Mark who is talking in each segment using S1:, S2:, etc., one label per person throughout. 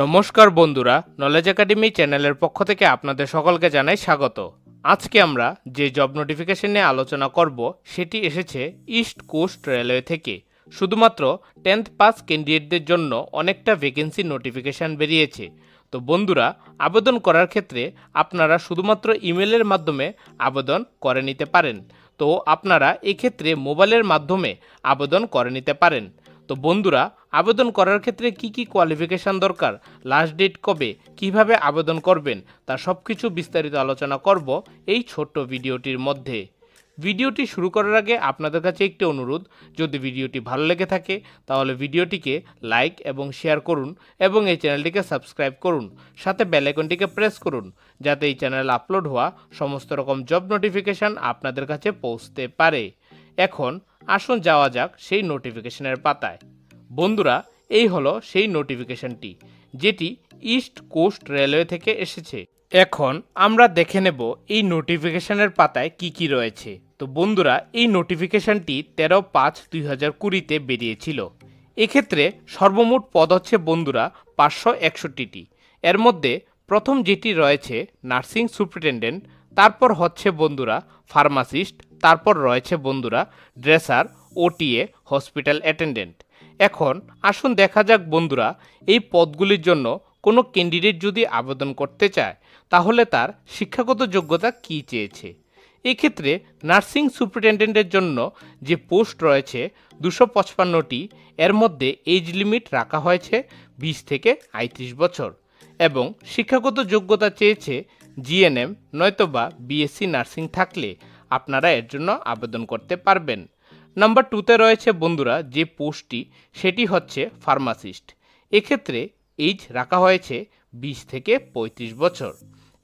S1: নমস্কার বন্ধুরা knowledge academy চ্যানেলের পক্ষ থেকে আপনাদের সকলকে জানাই স্বাগত আজকে আমরা যে জব নোটিফিকেশন নিয়ে আলোচনা করব সেটি এসেছে ইস্ট কোস্ট রেলওয়ে থেকে শুধুমাত্র টেন্থ পাস ক্যান্ডিডেটদের জন্য অনেকটা ভ্যাকেন্সি নোটিফিকেশান বেরিয়েছে তো বন্ধুরা আবেদন করার ক্ষেত্রে আপনারা শুধুমাত্র ইমেলের মাধ্যমে আবেদন করে নিতে পারেন তো আপনারা এক্ষেত্রে মোবাইলের মাধ্যমে আবেদন করে নিতে পারেন তো বন্ধুরা আবেদন করার ক্ষেত্রে কি কি কোয়ালিফিকেশান দরকার লাস্ট ডেট কবে কিভাবে আবেদন করবেন তা সব কিছু বিস্তারিত আলোচনা করব এই ছোট্ট ভিডিওটির মধ্যে ভিডিওটি শুরু করার আগে আপনাদের কাছে একটি অনুরোধ যদি ভিডিওটি ভালো লেগে থাকে তাহলে ভিডিওটিকে লাইক এবং শেয়ার করুন এবং এই চ্যানেলটিকে সাবস্ক্রাইব করুন সাথে আইকনটিকে প্রেস করুন যাতে এই চ্যানেল আপলোড হওয়া সমস্ত রকম জব নোটিফিকেশান আপনাদের কাছে পৌঁছতে পারে এখন আসুন যাওয়া যাক সেই নোটিফিকেশনের পাতায় বন্ধুরা এই হলো সেই নোটিফিকেশনটি যেটি ইস্ট কোস্ট রেলওয়ে থেকে এসেছে এখন আমরা দেখে নেব এই নোটিফিকেশনের পাতায় কি কি রয়েছে তো বন্ধুরা এই নোটিফিকেশনটি তেরো পাঁচ দুই হাজার কুড়িতে বেরিয়েছিল এক্ষেত্রে সর্বমোট পদ হচ্ছে বন্ধুরা পাঁচশো একষট্টিটি এর মধ্যে প্রথম যেটি রয়েছে নার্সিং সুপ্রিটেন্ডেন্ট তারপর হচ্ছে বন্ধুরা ফার্মাসিস্ট তারপর রয়েছে বন্ধুরা ড্রেসার ওটিএ হসপিটাল অ্যাটেন্ডেন্ট এখন আসুন দেখা যাক বন্ধুরা এই পদগুলির জন্য কোনো ক্যান্ডিডেট যদি আবেদন করতে চায় তাহলে তার শিক্ষাগত যোগ্যতা কি চেয়েছে এক্ষেত্রে নার্সিং সুপারিনটেন্ডেন্টের জন্য যে পোস্ট রয়েছে দুশো পঁচপান্নটি এর মধ্যে এজ লিমিট রাখা হয়েছে বিশ থেকে আইত্রিশ বছর এবং শিক্ষাগত যোগ্যতা চেয়েছে জিএনএম নয়তোবা বিএসসি নার্সিং থাকলে আপনারা এর জন্য আবেদন করতে পারবেন নাম্বার টুতে রয়েছে বন্ধুরা যে পোস্টটি সেটি হচ্ছে ফার্মাসিস্ট এক্ষেত্রে এইজ রাখা হয়েছে বিশ থেকে পঁয়ত্রিশ বছর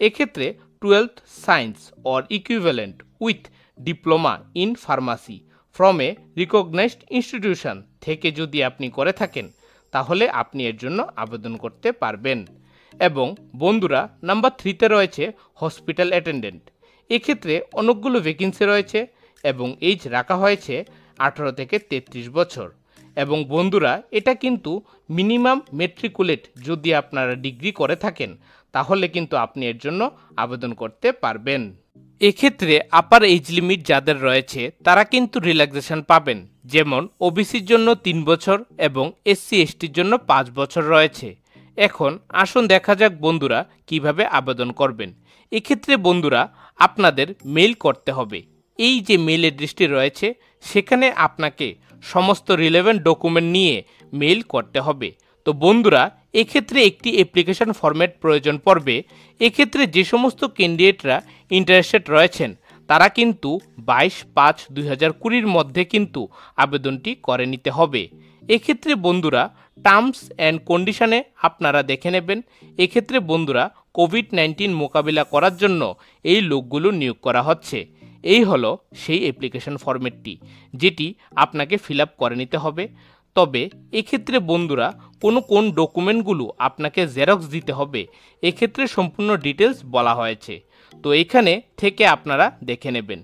S1: এক্ষেত্রে twelfth science or equivalent with diploma in pharmacy from a recognised institution থেকে যদি আপনি করে থাকেন তাহলে আপনি এর জন্য আবেদন করতে পারবেন এবং বন্ধুরা নাম্বার থ্রিতে রয়েছে হসপিটাল অ্যাটেন্ডেন্ট এক্ষেত্রে অনেকগুলো ভ্যাকেন্সি রয়েছে এবং এইজ রাখা হয়েছে আঠারো থেকে তেত্রিশ বছর এবং বন্ধুরা এটা কিন্তু মিনিমাম মেট্রিকুলেট যদি আপনারা ডিগ্রি করে থাকেন তাহলে কিন্তু আপনি এর জন্য আবেদন করতে পারবেন এক্ষেত্রে আপার এজ লিমিট যাদের রয়েছে তারা কিন্তু রিল্যাক্সেশন পাবেন যেমন ওবিসির জন্য তিন বছর এবং এসসি এসটির জন্য পাঁচ বছর রয়েছে এখন আসুন দেখা যাক বন্ধুরা কিভাবে আবেদন করবেন এক্ষেত্রে বন্ধুরা আপনাদের মেইল করতে হবে এই যে মেল অ্যাড্রেসটি রয়েছে সেখানে আপনাকে সমস্ত রিলেভেন্ট ডকুমেন্ট নিয়ে মেল করতে হবে তো বন্ধুরা এক্ষেত্রে একটি অ্যাপ্লিকেশন ফর্ম্যাট প্রয়োজন পড়বে এক্ষেত্রে যে সমস্ত ক্যান্ডিডেটরা ইন্টারেস্টেড রয়েছেন তারা কিন্তু বাইশ পাঁচ দুই হাজার কুড়ির মধ্যে কিন্তু আবেদনটি করে নিতে হবে এক্ষেত্রে বন্ধুরা টার্মস অ্যান্ড কন্ডিশনে আপনারা দেখে নেবেন এক্ষেত্রে বন্ধুরা কোভিড নাইন্টিন মোকাবিলা করার জন্য এই লোকগুলো নিয়োগ করা হচ্ছে এই হলো সেই অ্যাপ্লিকেশন ফর্মেটটি যেটি আপনাকে ফিল করে নিতে হবে তবে এক্ষেত্রে বন্ধুরা কোন কোন ডকুমেন্টগুলো আপনাকে জেরক্স দিতে হবে এক্ষেত্রে সম্পূর্ণ ডিটেলস বলা হয়েছে তো এখানে থেকে আপনারা দেখে নেবেন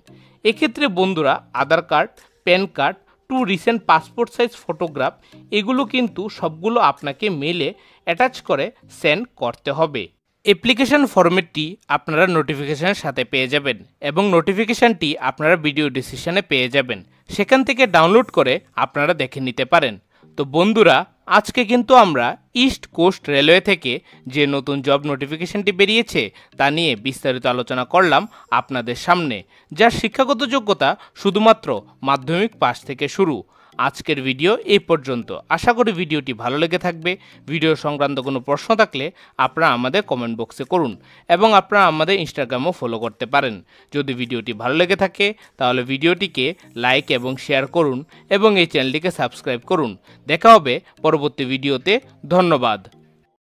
S1: এক্ষেত্রে বন্ধুরা Aadhaar card PAN card two recent passport size photograph এগুলো কিন্তু সবগুলো আপনাকে মেলে অ্যাটাচ করে সেন্ড করতে হবে অ্যাপ্লিকেশন ফর্মেটটি আপনারা নোটিফিকেশানের সাথে পেয়ে যাবেন এবং নোটিফিকেশানটি আপনারা ভিডিও ডিসিশনে পেয়ে যাবেন সেখান থেকে ডাউনলোড করে আপনারা দেখে নিতে পারেন তো বন্ধুরা আজকে কিন্তু আমরা ইস্ট কোস্ট রেলওয়ে থেকে যে নতুন জব নোটিফিকেশনটি বেরিয়েছে তা নিয়ে বিস্তারিত আলোচনা করলাম আপনাদের সামনে যার শিক্ষাগত যোগ্যতা শুধুমাত্র মাধ্যমিক পাশ থেকে শুরু আজকের ভিডিও এই পর্যন্ত আশা করি ভিডিওটি ভালো লেগে থাকবে ভিডিও সংক্রান্ত কোনো প্রশ্ন থাকলে আপনারা আমাদের কমেন্ট বক্সে করুন এবং আপনারা আমাদের ইনস্টাগ্রামও ফলো করতে পারেন যদি ভিডিওটি ভালো লেগে থাকে তাহলে ভিডিওটিকে লাইক এবং শেয়ার করুন এবং এই চ্যানেলটিকে সাবস্ক্রাইব করুন দেখা হবে পরবর্তী ভিডিওতে ধন্যবাদ